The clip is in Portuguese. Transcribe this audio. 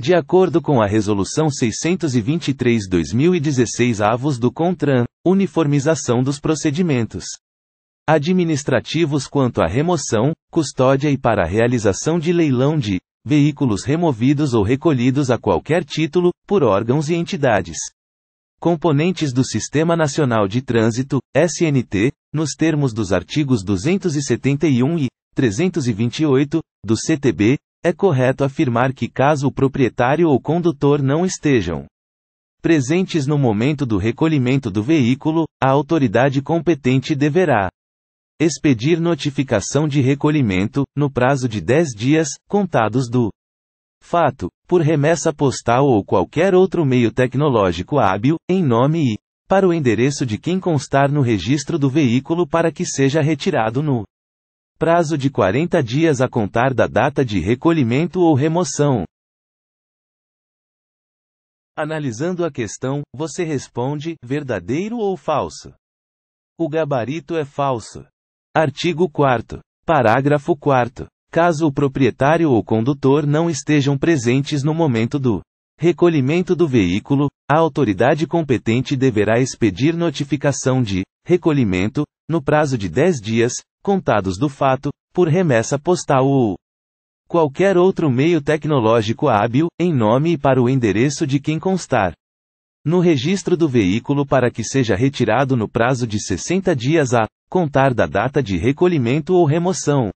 De acordo com a Resolução 623-2016 avos do CONTRAN, uniformização dos procedimentos administrativos quanto à remoção, custódia e para a realização de leilão de veículos removidos ou recolhidos a qualquer título, por órgãos e entidades componentes do Sistema Nacional de Trânsito, SNT, nos termos dos artigos 271 e 328 do CTB, é correto afirmar que caso o proprietário ou condutor não estejam presentes no momento do recolhimento do veículo, a autoridade competente deverá expedir notificação de recolhimento, no prazo de 10 dias, contados do fato, por remessa postal ou qualquer outro meio tecnológico hábil, em nome e para o endereço de quem constar no registro do veículo para que seja retirado no Prazo de 40 dias a contar da data de recolhimento ou remoção. Analisando a questão, você responde: verdadeiro ou falso? O gabarito é falso. Artigo 4. Parágrafo 4. Caso o proprietário ou condutor não estejam presentes no momento do recolhimento do veículo, a autoridade competente deverá expedir notificação de recolhimento, no prazo de 10 dias, contados do fato, por remessa postal ou qualquer outro meio tecnológico hábil, em nome e para o endereço de quem constar no registro do veículo para que seja retirado no prazo de 60 dias a contar da data de recolhimento ou remoção.